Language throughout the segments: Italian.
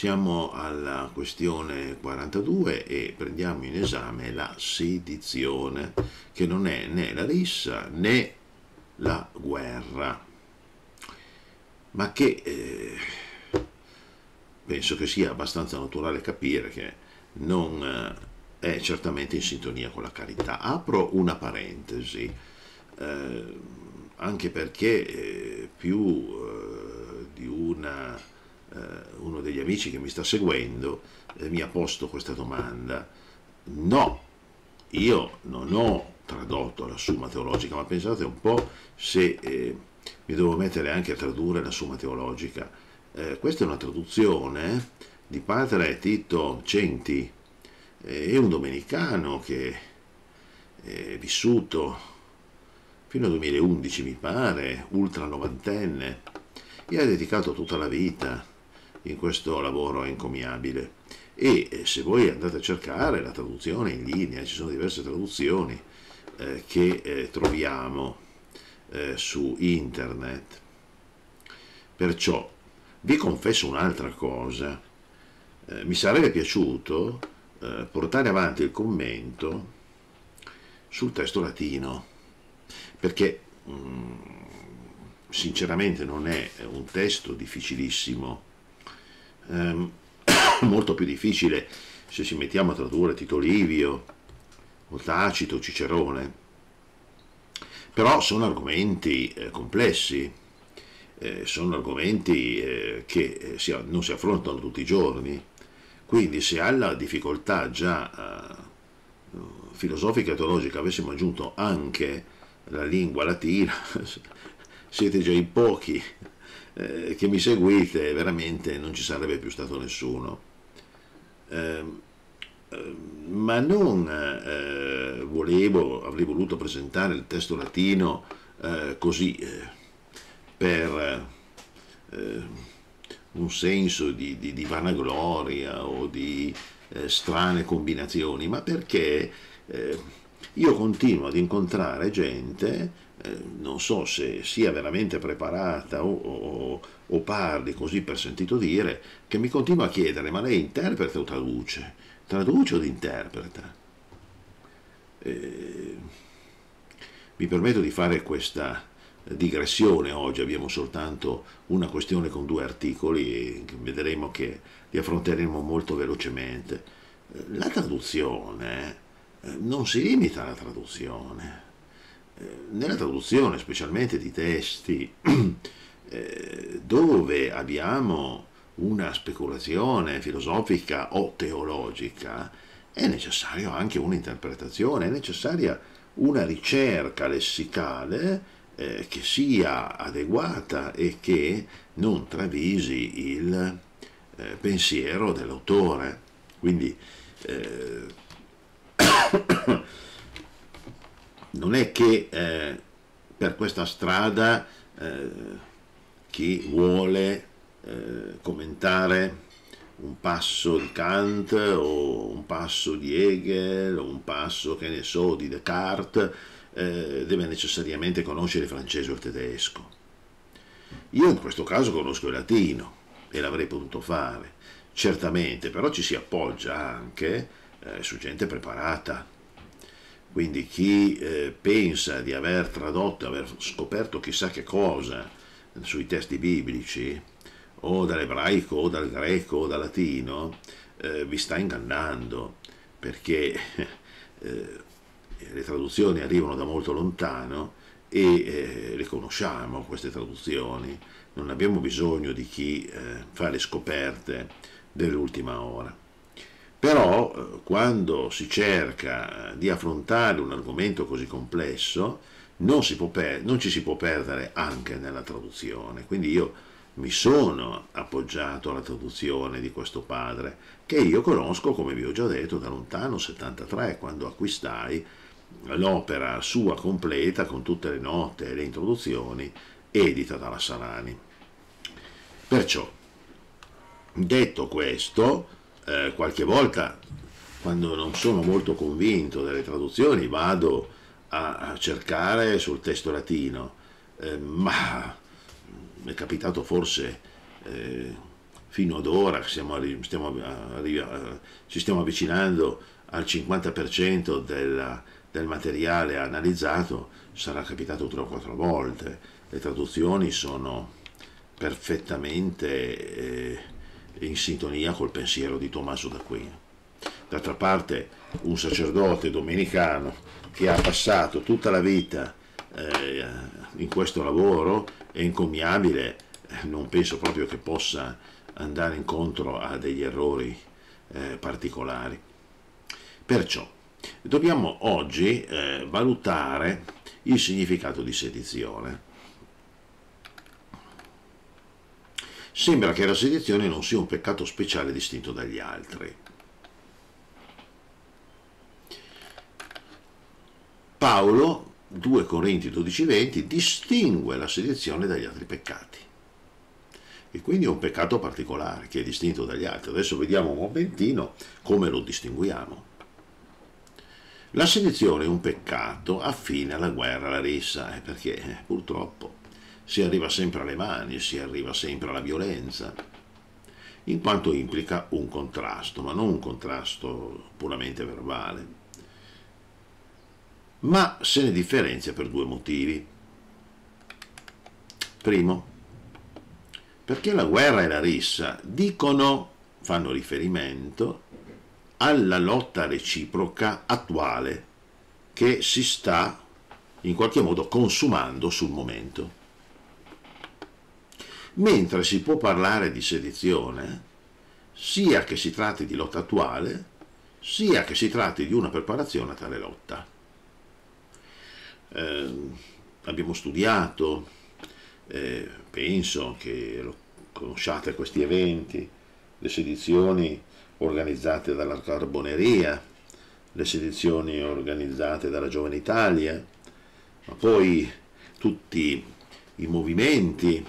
Siamo alla questione 42 e prendiamo in esame la sedizione, che non è né la rissa né la guerra, ma che eh, penso che sia abbastanza naturale capire che non eh, è certamente in sintonia con la carità. Apro una parentesi, eh, anche perché eh, più eh, di una eh, uno degli amici che mi sta seguendo eh, mi ha posto questa domanda. No, io non ho tradotto la Summa Teologica, ma pensate un po' se eh, mi devo mettere anche a tradurre la Summa Teologica. Eh, questa è una traduzione di padre Tito Centi, eh, è un domenicano che è vissuto fino al 2011 mi pare, ultra novantenne, e ha dedicato tutta la vita in questo lavoro encomiabile. E eh, se voi andate a cercare la traduzione in linea, ci sono diverse traduzioni eh, che eh, troviamo eh, su internet. Perciò vi confesso un'altra cosa. Eh, mi sarebbe piaciuto eh, portare avanti il commento sul testo latino, perché mh, mm, sinceramente non è un testo difficilissimo ehm, molto più difficile se ci mettiamo a tradurre Tito Livio o Tacito o Cicerone, però sono argomenti eh, complessi, eh, sono argomenti eh, che eh, si, non si affrontano tutti i giorni, quindi se alla difficoltà già eh, filosofica e teologica avessimo aggiunto anche la lingua latina, siete già in pochi eh, che mi seguite, veramente non ci sarebbe più stato nessuno. Eh, ma non eh, volevo, avrei voluto presentare il testo latino eh, così eh, per eh, un senso di, di, di, vanagloria o di eh, strane combinazioni, ma perché io continuo ad incontrare gente eh, non so se sia veramente preparata o, o, o, parli così per sentito dire, che mi continua a chiedere, ma lei interpreta o traduce? Traduce o interpreta? Eh, mi permetto di fare questa digressione oggi, abbiamo soltanto una questione con due articoli, vedremo che li affronteremo molto velocemente. Eh, la traduzione eh, non si limita alla traduzione eh, nella traduzione specialmente di testi eh, dove abbiamo una speculazione filosofica o teologica, è necessaria anche un'interpretazione, è necessaria una ricerca lessicale eh, che sia adeguata e che non travisi il eh, pensiero dell'autore. Quindi eh, non è che eh, per questa strada eh, chi vuole eh, commentare un passo di Kant o un passo di Hegel o un passo, che ne so, di Descartes, eh, deve necessariamente conoscere il francese o il tedesco. Io in questo caso conosco il latino e l'avrei potuto fare, certamente, però ci si appoggia anche eh, su gente preparata, quindi chi eh, pensa di aver tradotto, aver scoperto chissà che cosa sui testi biblici, o dall'ebraico, o dal greco, o dal latino, eh, vi sta ingannando, perché eh, le traduzioni arrivano da molto lontano e eh, le conosciamo queste traduzioni, non abbiamo bisogno di chi eh, fa le scoperte dell'ultima ora. Però eh, quando si cerca eh, di affrontare un argomento così complesso non, per, non ci si può perdere anche nella traduzione. Quindi io mi sono appoggiato alla traduzione di questo padre, che io conosco, come vi ho già detto, da lontano 73, quando acquistai l'opera sua completa con tutte le note e le introduzioni edita dalla Salani. Perciò, detto questo, eh, qualche volta quando non sono molto convinto delle traduzioni vado a, a cercare sul testo latino, eh, ma mi è capitato forse eh, fino ad ora, siamo, stiamo, eh, ci stiamo avvicinando al 50% della, del materiale analizzato, sarà capitato 3 o quattro volte, le traduzioni sono perfettamente... Eh, in sintonia col pensiero di Tommaso d'Aquino. D'altra parte un sacerdote domenicano che ha passato tutta la vita eh, in questo lavoro è incommiabile, eh, non penso proprio che possa andare incontro a degli errori eh, particolari. Perciò dobbiamo oggi eh, valutare il significato di sedizione Sembra che la sedizione non sia un peccato speciale distinto dagli altri. Paolo, 2 Corinti 12:20, distingue la sedizione dagli altri peccati. E quindi è un peccato particolare che è distinto dagli altri. Adesso vediamo un momentino come lo distinguiamo. La sedizione è un peccato affine alla guerra, alla rissa, eh, perché eh, purtroppo si arriva sempre alle mani, si arriva sempre alla violenza, in quanto implica un contrasto, ma non un contrasto puramente verbale. Ma se ne differenzia per due motivi. Primo, perché la guerra e la rissa dicono, fanno riferimento alla lotta reciproca attuale che si sta in qualche modo consumando sul momento mentre si può parlare di sedizione sia che si tratti di lotta attuale, sia che si tratti di una preparazione a tale lotta. Eh, abbiamo studiato, eh, penso che lo conosciate questi eventi, le sedizioni organizzate dalla Carboneria, le sedizioni organizzate dalla Giovane Italia, ma poi tutti i movimenti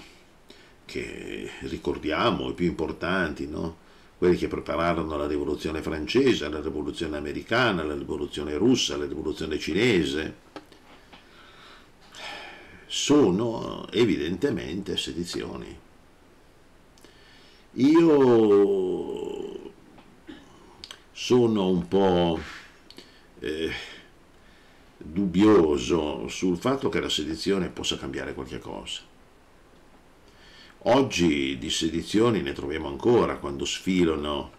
che ricordiamo i più importanti, no? quelli che prepararono la rivoluzione francese, la rivoluzione americana, la rivoluzione russa, la rivoluzione cinese, sono evidentemente sedizioni. Io sono un po' eh, dubbioso sul fatto che la sedizione possa cambiare qualche cosa Oggi di sedizioni ne troviamo ancora quando sfilano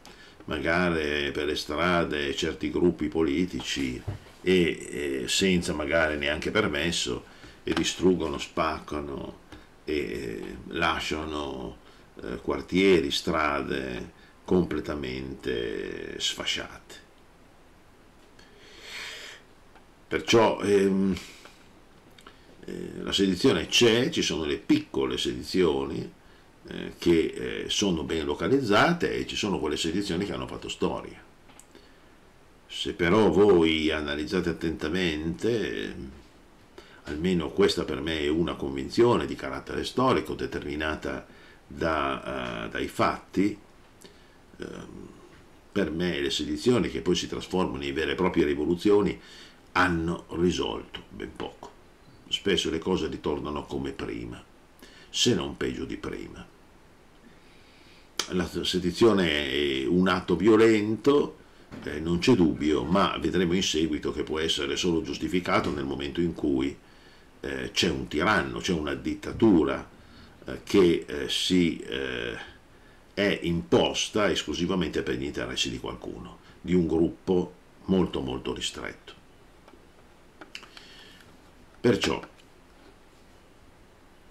magari per le strade certi gruppi politici e, e senza magari neanche permesso e distruggono, spaccano e lasciano eh, quartieri, strade completamente sfasciate. Perciò ehm, eh, la sedizione c'è, ci sono le piccole sedizioni eh, che eh, sono ben localizzate e ci sono quelle sedizioni che hanno fatto storia. Se però voi analizzate attentamente, ehm, almeno questa per me è una convinzione di carattere storico determinata da, uh, dai fatti, uh, per me le sedizioni che poi si trasformano in vere e proprie rivoluzioni hanno risolto ben poco spesso le cose ritornano come prima, se non peggio di prima. La sedizione è un atto violento, eh, non c'è dubbio, ma vedremo in seguito che può essere solo giustificato nel momento in cui eh, c'è un tiranno, c'è una dittatura eh, che eh, si eh, è imposta esclusivamente per gli interessi di qualcuno, di un gruppo molto molto ristretto. Perciò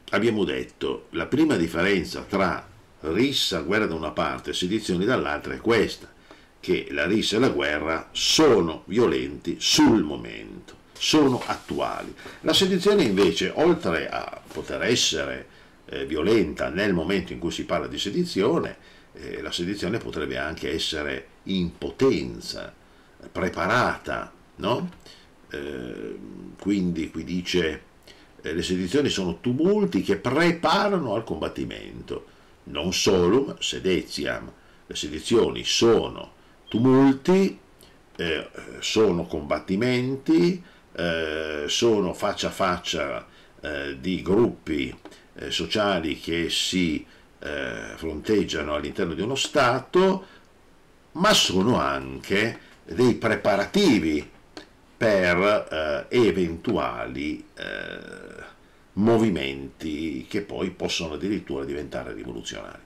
abbiamo detto la prima differenza tra rissa, guerra da una parte e sedizione dall'altra è questa, che la rissa e la guerra sono violenti sul momento, sono attuali. La sedizione invece, oltre a poter essere eh, violenta nel momento in cui si parla di sedizione, eh, la sedizione potrebbe anche essere in potenza, preparata, no? Ehm, quindi qui dice eh, le sedizioni sono tumulti che preparano al combattimento. Non solum sedetiam. Le sedizioni sono tumulti, eh, sono combattimenti, eh, sono faccia a faccia eh, di gruppi eh, sociali che si fronteggiano all'interno di uno Stato, ma sono anche dei preparativi per eh, eventuali eh, movimenti che poi possono addirittura diventare rivoluzionari.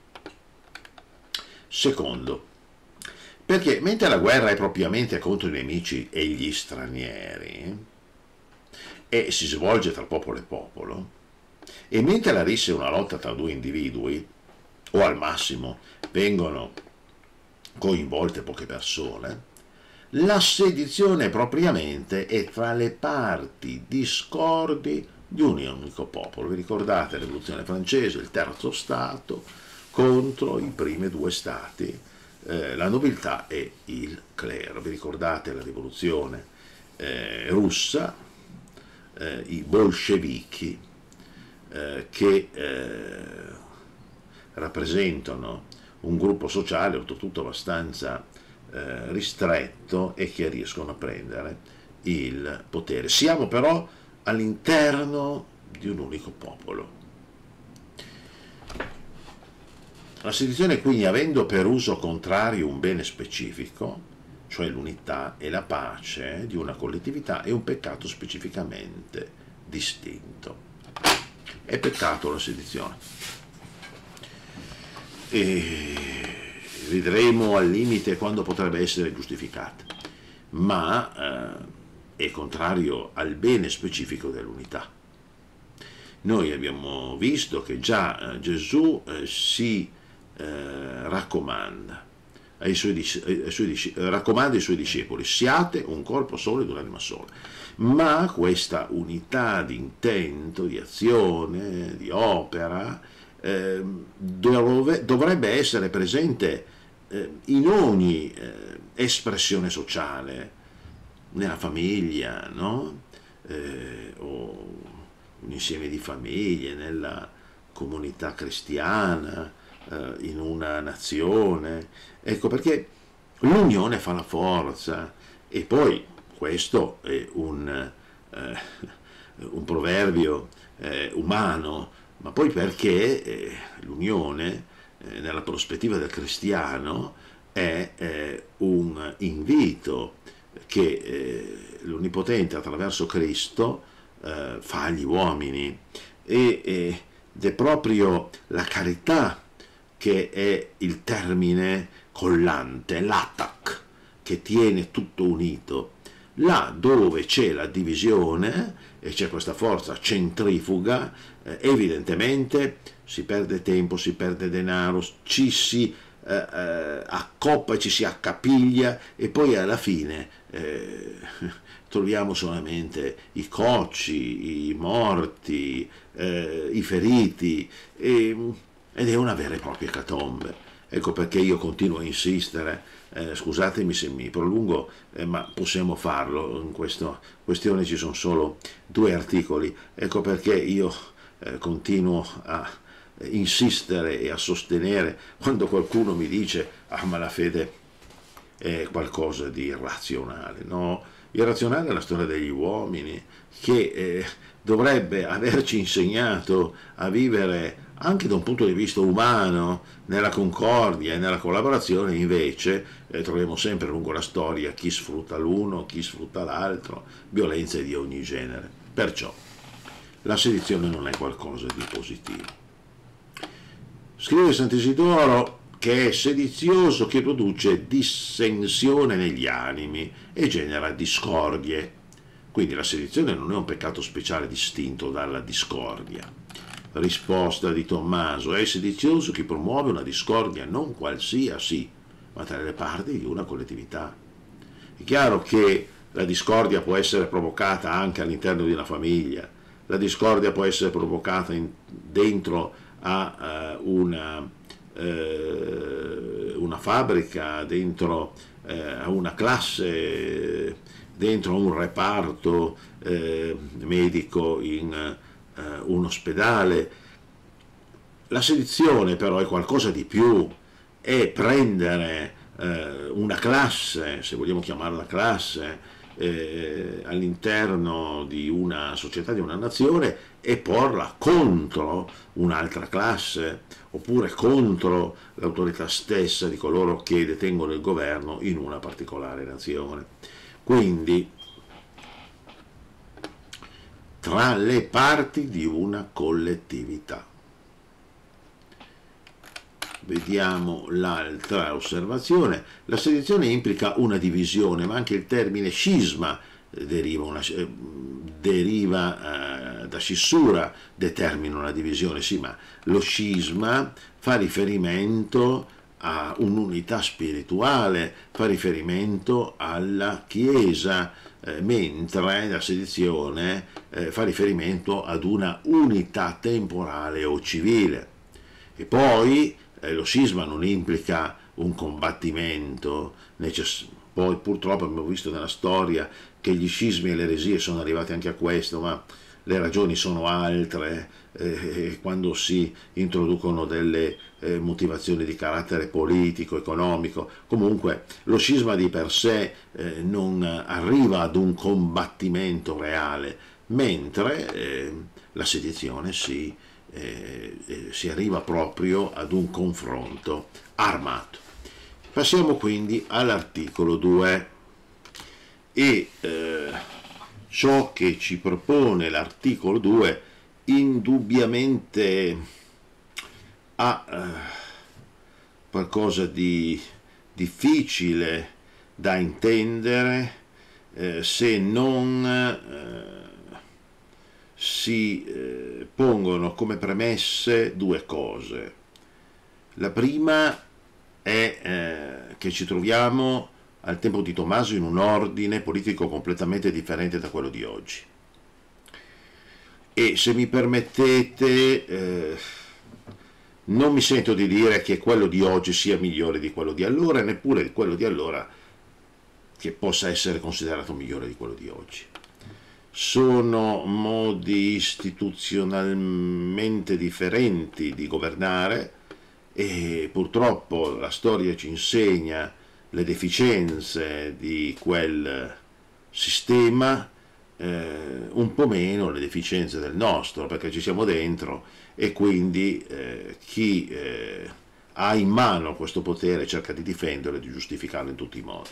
Secondo, perché mentre la guerra è propriamente contro i nemici e gli stranieri, e si svolge tra popolo e popolo, e mentre la rissa è una lotta tra due individui, o al massimo vengono coinvolte poche persone, la sedizione propriamente è tra le parti discordi di un unico popolo. Vi ricordate la rivoluzione francese, il terzo stato contro i primi due stati, eh, la nobiltà e il clero. Vi ricordate la rivoluzione eh, russa, eh, i bolscevichi eh, che eh, rappresentano un gruppo sociale oltretutto abbastanza eh, ristretto e che riescono a prendere il potere. Siamo però all'interno di un unico popolo. La sedizione quindi avendo per uso contrario un bene specifico, cioè l'unità e la pace di una collettività, è un peccato specificamente distinto. È peccato la sedizione. E vedremo al limite quando potrebbe essere giustificata, ma eh, è contrario al bene specifico dell'unità. Noi abbiamo visto che già eh, Gesù eh, si eh, raccomanda ai suoi, ai suoi, raccomanda ai suoi discepoli, siate un corpo solo ed un'anima sola. Ma questa unità di intento, di azione, di opera, ehm, dovrebbe essere presente eh, in ogni eh, espressione sociale, nella famiglia, no? Eh, o un insieme di famiglie, nella comunità cristiana, in una nazione. Ecco perché l'unione fa la forza e poi questo è un, eh, un proverbio eh, umano, ma poi perché eh, l'unione nella eh, prospettiva del cristiano è eh, un invito che eh, l'Onnipotente attraverso Cristo eh, fa agli uomini e, eh, ed è proprio la carità che è il termine collante, l'attac, che tiene tutto unito. Là dove c'è la divisione e c'è questa forza centrifuga, evidentemente si perde tempo, si perde denaro, ci si eh, eh, accoppa, ci si accapiglia e poi alla fine eh, troviamo solamente i cocci, i morti, eh, i feriti e, ehm, ed è una vera e propria catombe. Ecco perché io continuo a insistere, eh, scusatemi se mi prolungo, eh, ma possiamo farlo, in questa questione ci sono solo due articoli, ecco perché io eh, continuo a insistere e a sostenere quando qualcuno mi dice ah ma la fede è qualcosa di irrazionale, no? Irrazionale è la storia degli uomini che eh, dovrebbe averci insegnato a vivere anche da un punto di vista umano nella concordia e nella collaborazione, invece eh, troviamo sempre lungo la storia chi sfrutta l'uno, chi sfrutta l'altro, violenze di ogni genere. Perciò la sedizione non è qualcosa di positivo. Scrive Sant'Isidoro che è sedizioso, che produce dissensione negli animi e genera discordie. Quindi la sedizione non è un peccato speciale distinto dalla discordia. Risposta di Tommaso, è sedizioso chi promuove una discordia non qualsiasi, ma tra le parti di una collettività. È chiaro che la discordia può essere provocata anche all'interno di una famiglia, la discordia può essere provocata in, dentro a eh, una, eh, una fabbrica, dentro eh, a una classe, dentro a un reparto medico in un ospedale. La sedizione però è qualcosa di più, è prendere una classe, se vogliamo chiamarla classe, eh, all'interno di una società, di una nazione e porla contro un'altra classe oppure contro l'autorità stessa di coloro che detengono il governo in una particolare nazione. Quindi tra le parti di una collettività. Vediamo l'altra osservazione. La sedizione implica una divisione, ma anche il termine scisma eh, deriva, una, eh, deriva eh, da scissura, determina una divisione, sì, ma lo scisma fa riferimento a un'unità spirituale, fa riferimento alla Chiesa, eh, mentre la sedizione eh, fa riferimento ad una unità temporale o civile. E poi eh, lo sisma non implica un combattimento Poi purtroppo abbiamo visto nella storia che gli scismi e le eresie sono arrivati anche a questo, ma le ragioni sono altre eh, eh quando si introducono delle eh, motivazioni di carattere politico, economico. Comunque lo scisma di per sé eh, non arriva ad un combattimento reale, mentre eh, la sedizione si sì. Eh, eh, si arriva proprio ad un confronto armato. Passiamo quindi all'articolo 2 e eh, ciò che ci propone l'articolo 2 indubbiamente ha eh, qualcosa di difficile da intendere eh, se non si eh, pongono come premesse due cose. La prima è eh, che ci troviamo al tempo di Tommaso in un ordine politico completamente differente da quello di oggi. E se mi permettete, eh, non mi sento di dire che quello di oggi sia migliore di quello di allora, neppure quello di allora che possa essere considerato migliore di quello di oggi sono modi istituzionalmente differenti di governare e purtroppo la storia ci insegna le deficienze di quel sistema, eh, un po' meno le deficienze del nostro, perché ci siamo dentro e quindi eh, chi eh, ha in mano questo potere cerca di difenderlo e di giustificarlo in tutti i modi.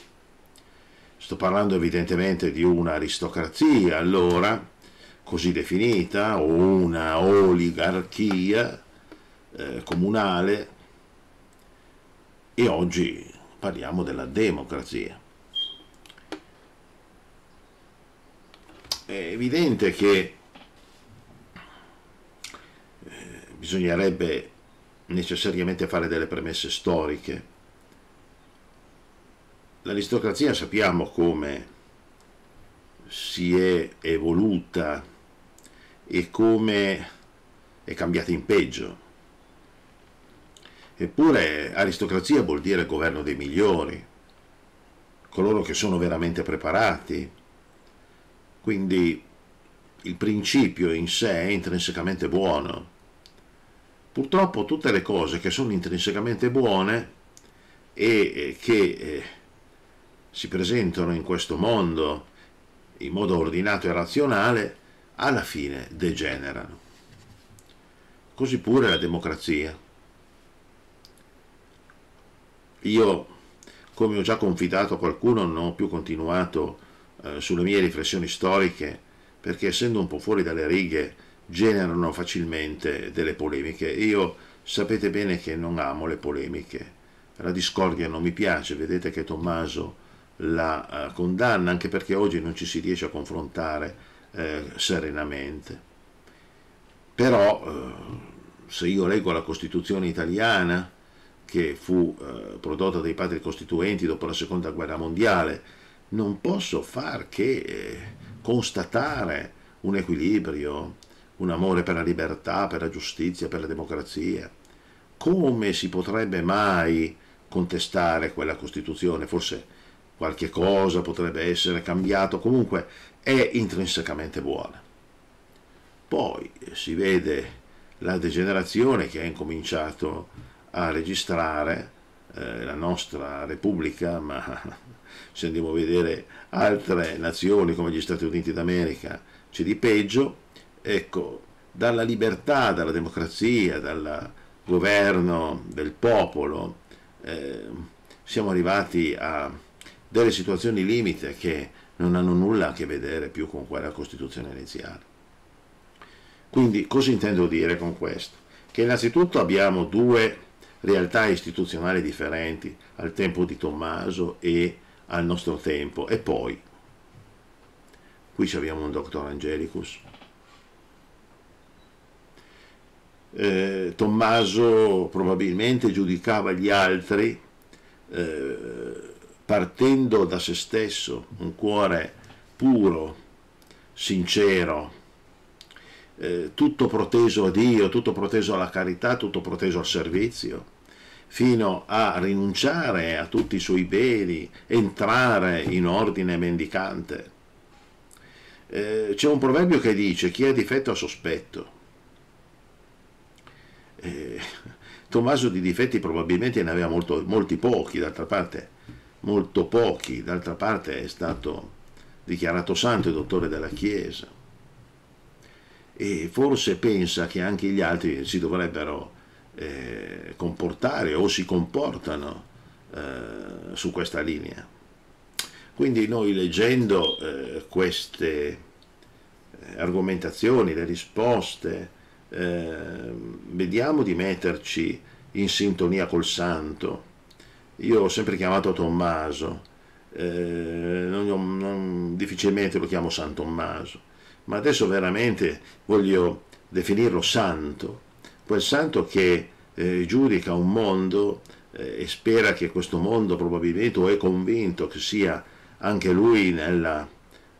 Sto parlando evidentemente di un'aristocrazia allora, così definita, o una oligarchia eh, comunale, e oggi parliamo della democrazia. È evidente che eh, bisognerebbe necessariamente fare delle premesse storiche l'aristocrazia sappiamo come si è evoluta e come è cambiata in peggio. Eppure aristocrazia vuol dire governo dei migliori, coloro che sono veramente preparati. Quindi il principio in sé è intrinsecamente buono. Purtroppo tutte le cose che sono intrinsecamente buone e eh, che eh, si presentano in questo mondo in modo ordinato e razionale, alla fine degenerano. Così pure la democrazia. Io, come ho già confidato a qualcuno, non ho più continuato eh, sulle mie riflessioni storiche, perché essendo un po' fuori dalle righe generano facilmente delle polemiche. Io sapete bene che non amo le polemiche, la discordia non mi piace, vedete che Tommaso la eh, condanna, anche perché oggi non ci si riesce a confrontare eh, serenamente. Però eh, se io leggo la Costituzione italiana, che fu eh, prodotta dai padri costituenti dopo la seconda guerra mondiale, non posso far che eh, constatare un equilibrio, un amore per la libertà, per la giustizia, per la democrazia. Come si potrebbe mai contestare quella Costituzione? Forse qualche cosa potrebbe essere cambiato, comunque è intrinsecamente buona. Poi eh, si vede la degenerazione che ha incominciato a registrare eh, la nostra Repubblica, ma se andiamo a vedere altre nazioni come gli Stati Uniti d'America c'è di peggio, ecco, dalla libertà, dalla democrazia, dal governo del popolo, eh, siamo arrivati a delle situazioni limite che non hanno nulla a che vedere più con quella Costituzione iniziale. Quindi cosa intendo dire con questo? Che innanzitutto abbiamo due realtà istituzionali differenti al tempo di Tommaso e al nostro tempo e poi qui abbiamo un dottor Angelicus eh, Tommaso probabilmente giudicava gli altri eh, partendo da se stesso, un cuore puro, sincero, eh, tutto proteso a Dio, tutto proteso alla carità, tutto proteso al servizio, fino a rinunciare a tutti i suoi beni, entrare in ordine mendicante. Eh, c'è un proverbio che dice chi ha difetto ha sospetto. Eh, Tommaso di difetti probabilmente ne aveva molto, molti pochi, d'altra parte molto pochi, d'altra parte è stato dichiarato santo e dottore della Chiesa e forse pensa che anche gli altri si dovrebbero eh, comportare o si comportano eh, su questa linea. Quindi noi leggendo eh, queste eh, argomentazioni, le risposte, eh, vediamo di metterci in sintonia col santo, io l'ho sempre chiamato Tommaso, eh, non, non, difficilmente lo chiamo San Tommaso, ma adesso veramente voglio definirlo santo, quel santo che eh, giudica un mondo eh, e spera che questo mondo probabilmente o è convinto che sia anche lui nella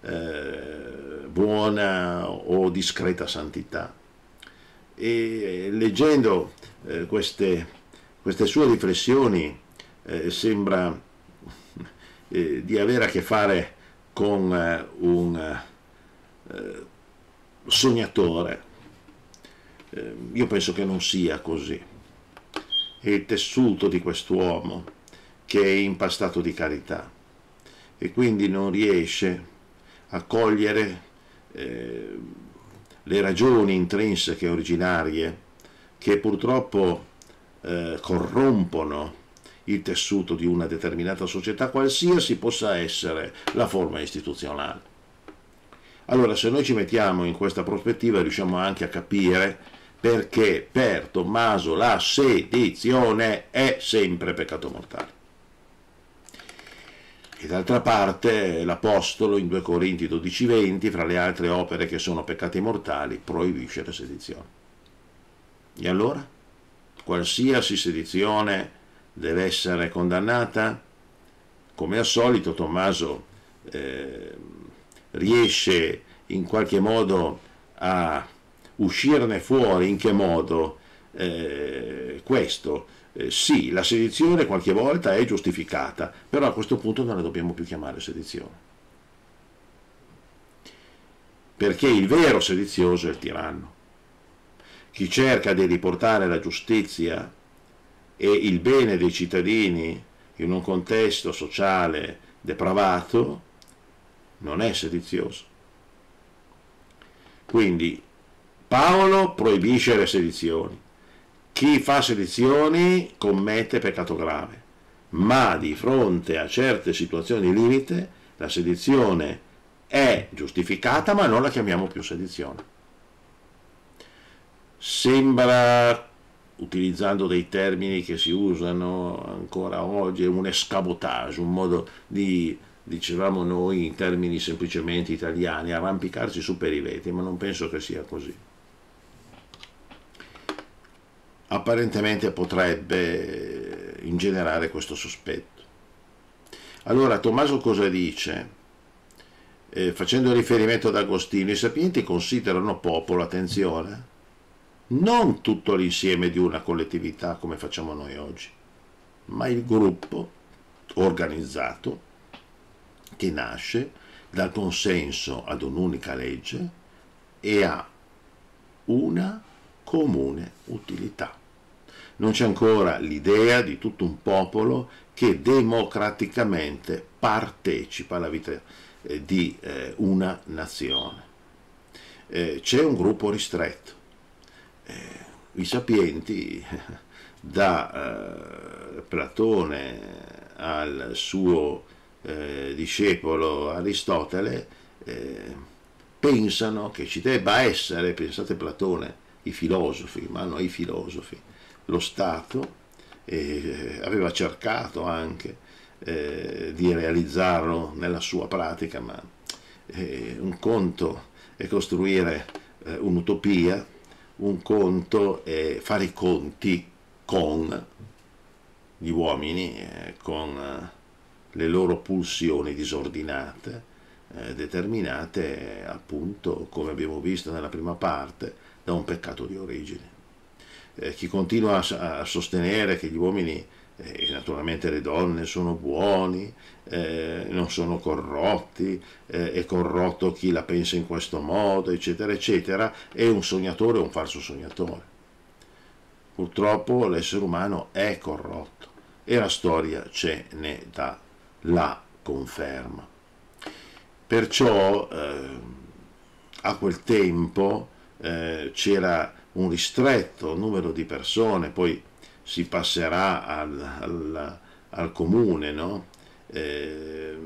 eh, buona o discreta santità. E eh, leggendo eh, queste, queste sue riflessioni, eh, sembra eh, di avere a che fare con eh, un eh, sognatore. Eh, io penso che non sia così. È il tessuto di quest'uomo che è impastato di carità e quindi non riesce a cogliere eh, le ragioni intrinseche originarie che purtroppo corrompono il tessuto di una determinata società, qualsiasi possa essere la forma istituzionale. Allora, se noi ci mettiamo in questa prospettiva, riusciamo anche a capire perché per Tommaso la sedizione è sempre peccato mortale. E d'altra parte l'Apostolo in 2 Corinti 12:20, fra le altre opere che sono peccati mortali, proibisce la sedizione. E allora? Qualsiasi sedizione deve essere condannata? Come al solito Tommaso eh, riesce in qualche modo a uscirne fuori, in che modo? Eh, questo, eh, sì, la sedizione qualche volta è giustificata, però a questo punto non la dobbiamo più chiamare sedizione. Perché il vero sedizioso è il tiranno. Chi cerca di riportare la giustizia e il bene dei cittadini in un contesto sociale depravato non è sedizioso. Quindi Paolo proibisce le sedizioni. Chi fa sedizioni commette peccato grave, ma di fronte a certe situazioni limite la sedizione è giustificata ma non la chiamiamo più sedizione. Sembra utilizzando dei termini che si usano ancora oggi, un escabotage, un modo di, dicevamo noi in termini semplicemente italiani, arrampicarsi su per i vetri, ma non penso che sia così. Apparentemente potrebbe eh, ingenerare questo sospetto. Allora Tommaso cosa dice? Eh, facendo riferimento ad Agostino, i sapienti considerano popolo, attenzione, non tutto l'insieme di una collettività come facciamo noi oggi, ma il gruppo organizzato che nasce dal consenso ad un'unica legge e ha una comune utilità. Non c'è ancora l'idea di tutto un popolo che democraticamente partecipa alla vita eh, di eh, una nazione. Eh, c'è un gruppo ristretto eh, i sapienti, da eh, Platone al suo eh, discepolo Aristotele, eh, pensano che ci debba essere, pensate Platone, i filosofi, ma no, i filosofi, lo Stato eh, aveva cercato anche eh, di realizzarlo nella sua pratica, ma eh, un conto è costruire eh, un'utopia un conto è fare i conti con gli uomini, eh, con eh, le loro pulsioni disordinate, eh, determinate appunto, come abbiamo visto nella prima parte, da un peccato di origine. chi continua a sostenere che gli uomini e eh, naturalmente le donne sono buoni, eh, non sono corrotti, eh, è corrotto chi la pensa in questo modo, eccetera, eccetera, è un sognatore o un falso sognatore. Purtroppo l'essere umano è corrotto e la storia ce ne dà la conferma. Perciò eh, a quel tempo eh, c'era un ristretto numero di persone, poi si passerà al, al, al comune, no? eh,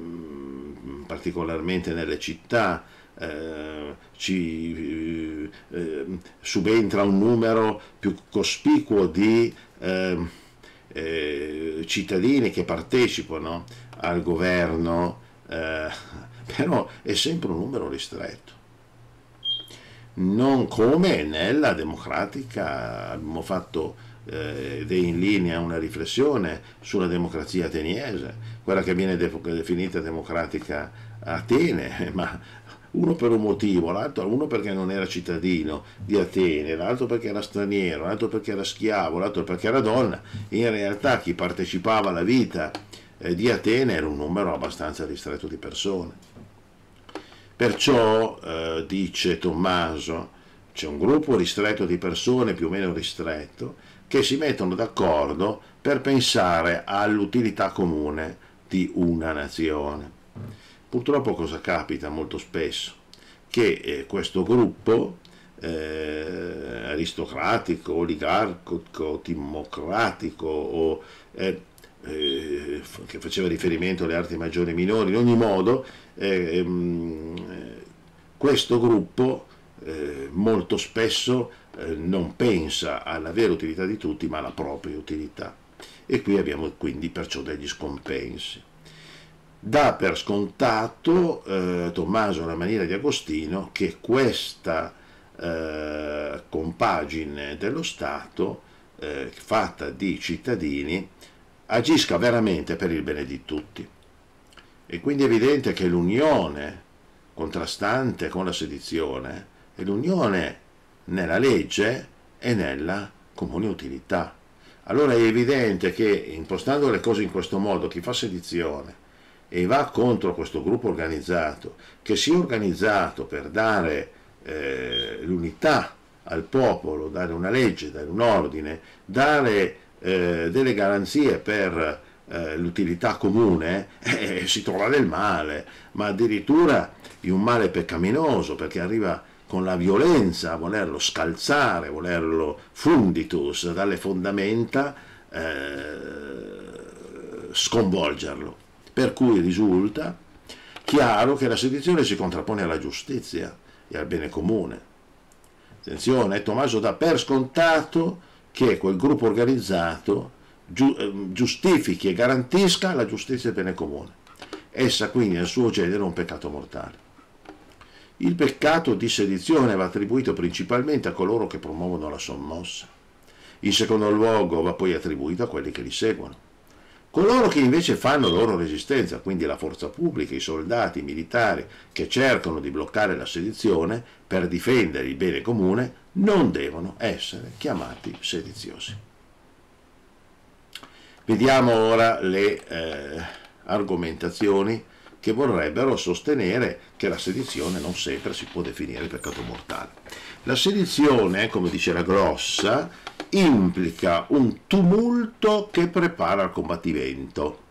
particolarmente nelle città, eh, ci, eh, subentra un numero più cospicuo di ehm, eh, cittadini che partecipano al governo, eh, però è sempre un numero ristretto non come nella democratica abbiamo fatto eh, ed è in linea una riflessione sulla democrazia ateniese, quella che viene definita democratica Atene, ma uno per un motivo, l'altro uno perché non era cittadino di Atene, l'altro perché era straniero, l'altro perché era schiavo, l'altro perché era donna, in realtà chi partecipava alla vita eh, di Atene era un numero abbastanza ristretto di persone. Perciò, eh, dice Tommaso, c'è un gruppo ristretto di persone, più o meno ristretto, che si mettono d'accordo per pensare all'utilità comune di una nazione. Purtroppo cosa capita molto spesso? Che eh, questo gruppo eh, aristocratico, oligarchico, timocratico o, eh, eh che faceva riferimento alle arti maggiori e minori, in ogni modo eh, ehm, eh, questo gruppo molto spesso eh, non pensa alla vera utilità di tutti ma alla propria utilità e qui abbiamo quindi perciò degli scompensi. Dà per scontato eh, Tommaso alla maniera di Agostino che questa eh, compagine dello Stato eh, fatta di cittadini agisca veramente per il bene di tutti. E quindi è evidente che l'unione contrastante con la sedizione è l'unione nella legge e nella comune utilità. Allora è evidente che impostando le cose in questo modo chi fa sedizione e va contro questo gruppo organizzato, che si è organizzato per dare eh, l'unità al popolo, dare una legge, dare un ordine, dare eh, delle garanzie per eh, l'utilità comune, eh, si trova del male, ma addirittura in un male peccaminoso perché arriva a con la violenza, volerlo scalzare, volerlo funditus dalle fondamenta, eh, sconvolgerlo. Per cui risulta chiaro che la sedizione si contrappone alla giustizia e al bene comune. Attenzione, eh, Tommaso dà per scontato che quel gruppo organizzato eh, giustifichi e garantisca la giustizia e il bene comune. Essa quindi nel suo genere è un peccato mortale. Il peccato di sedizione va attribuito principalmente a coloro che promuovono la sommossa. In secondo luogo va poi attribuito a quelli che li seguono. Coloro che invece fanno loro resistenza, quindi la forza pubblica, i soldati, i militari, che cercano di bloccare la sedizione per difendere il bene comune, non devono essere chiamati sediziosi. Vediamo ora le eh, argomentazioni che vorrebbero sostenere che la sedizione non sempre si può definire peccato mortale. La sedizione, come dice la Grossa, implica un tumulto che prepara al combattimento.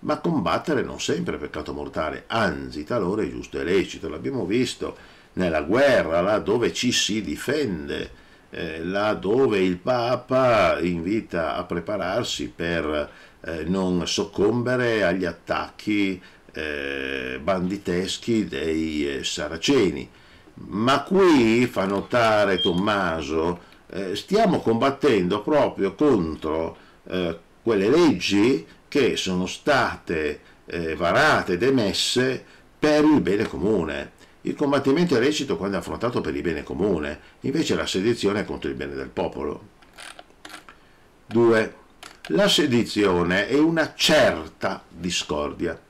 Ma combattere non sempre è peccato mortale, anzi talora è giusto e lecito, l'abbiamo visto nella guerra, là dove ci si difende, eh, là dove il Papa invita a prepararsi per eh, non soccombere agli attacchi eh, banditeschi dei eh, saraceni. Ma qui, fa notare Tommaso, eh, stiamo combattendo proprio contro eh, quelle leggi che sono state eh, varate ed emesse per il bene comune. Il combattimento è lecito quando è affrontato per il bene comune, invece la sedizione è contro il bene del popolo. 2. La sedizione è una certa discordia.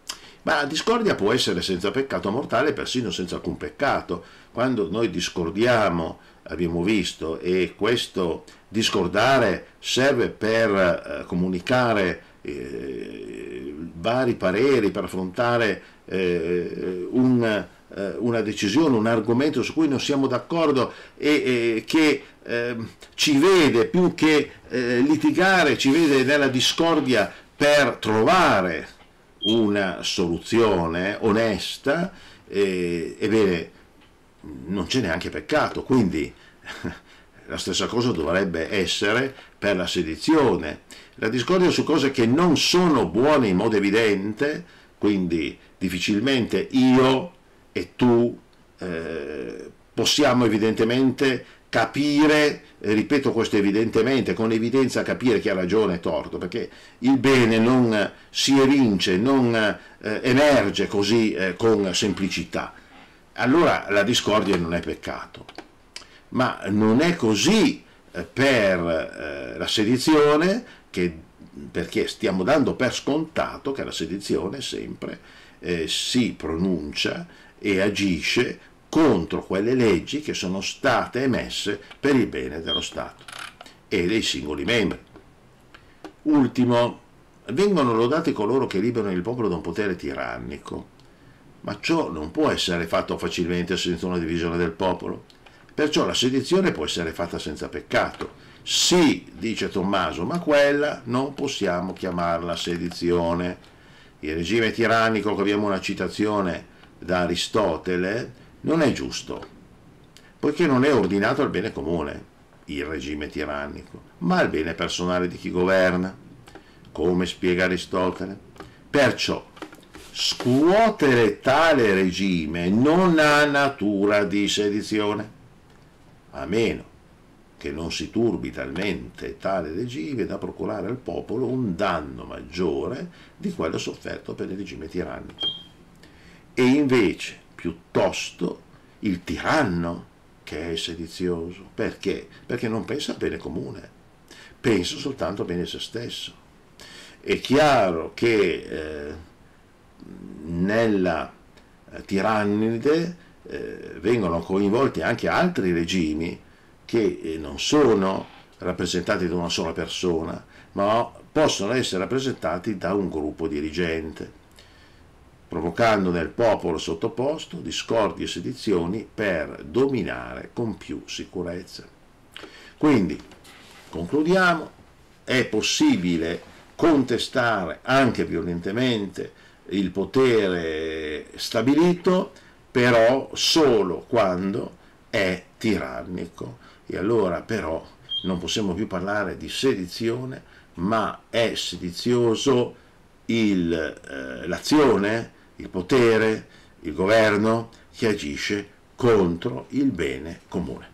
Ma la discordia può essere senza peccato mortale, persino senza alcun peccato. Quando noi discordiamo, abbiamo visto, e questo discordare serve per eh, comunicare eh, vari pareri, per affrontare eh, un, eh, una decisione, un argomento su cui non siamo d'accordo e, e, che ehm, ci vede più che eh, litigare, ci vede nella discordia per trovare una soluzione onesta, eh, ebbene non c'è neanche peccato, quindi la stessa cosa dovrebbe essere per la sedizione. La discordia su cose che non sono buone in modo evidente, quindi difficilmente io e tu eh, possiamo evidentemente capire, eh, ripeto questo evidentemente, con evidenza capire chi ha ragione e torto, perché il bene non eh, si evince, non eh, emerge così eh, con semplicità. Allora la discordia non è peccato. Ma non è così eh, per eh, la sedizione, che, perché stiamo dando per scontato che la sedizione sempre si pronuncia e agisce contro quelle leggi che sono state emesse per il bene dello Stato e dei singoli membri. Ultimo, vengono lodati coloro che liberano il popolo da un potere tirannico, ma ciò non può essere fatto facilmente senza una divisione del popolo. Perciò la sedizione può essere fatta senza peccato. Sì, dice Tommaso, ma quella non possiamo chiamarla sedizione. Il regime tirannico, che abbiamo una citazione da Aristotele, non è giusto, poiché non è ordinato al bene comune, il regime tirannico, ma al bene personale di chi governa, come spiega Aristotele. Perciò scuotere tale regime non ha natura di sedizione, a meno che non si turbi talmente tale regime da procurare al popolo un danno maggiore di quello sofferto per il regime tirannico. E invece piuttosto il tiranno che è sedizioso. Perché? Perché non pensa al bene comune, pensa soltanto al bene se stesso. È chiaro che eh, nella eh, tirannide eh, vengono coinvolti anche altri regimi che eh, non sono rappresentati da una sola persona, ma possono essere rappresentati da un gruppo dirigente provocando nel popolo sottoposto discordi e sedizioni per dominare con più sicurezza. Quindi, concludiamo, è possibile contestare anche violentemente il potere stabilito, però solo quando è tirannico. E allora però non possiamo più parlare di sedizione, ma è sedizioso eh, l'azione il potere, il governo che agisce contro il bene comune.